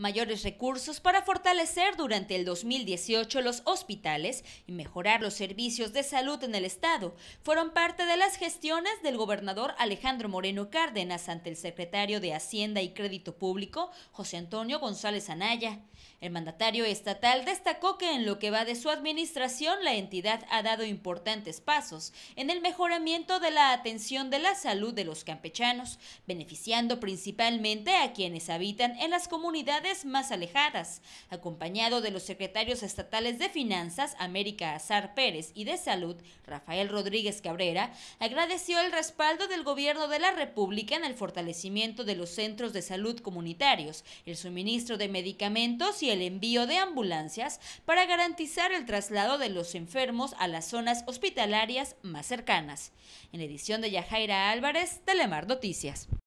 mayores recursos para fortalecer durante el 2018 los hospitales y mejorar los servicios de salud en el Estado fueron parte de las gestiones del gobernador Alejandro Moreno Cárdenas ante el secretario de Hacienda y Crédito Público, José Antonio González Anaya. El mandatario estatal destacó que en lo que va de su administración la entidad ha dado importantes pasos en el mejoramiento de la atención de la salud de los campechanos, beneficiando principalmente a quienes habitan en las comunidades más alejadas, acompañado de los secretarios estatales de Finanzas, América Azar Pérez, y de Salud, Rafael Rodríguez Cabrera, agradeció el respaldo del Gobierno de la República en el fortalecimiento de los centros de salud comunitarios, el suministro de medicamentos y el envío de ambulancias para garantizar el traslado de los enfermos a las zonas hospitalarias más cercanas. En edición de Yajaira Álvarez, Telemar Noticias.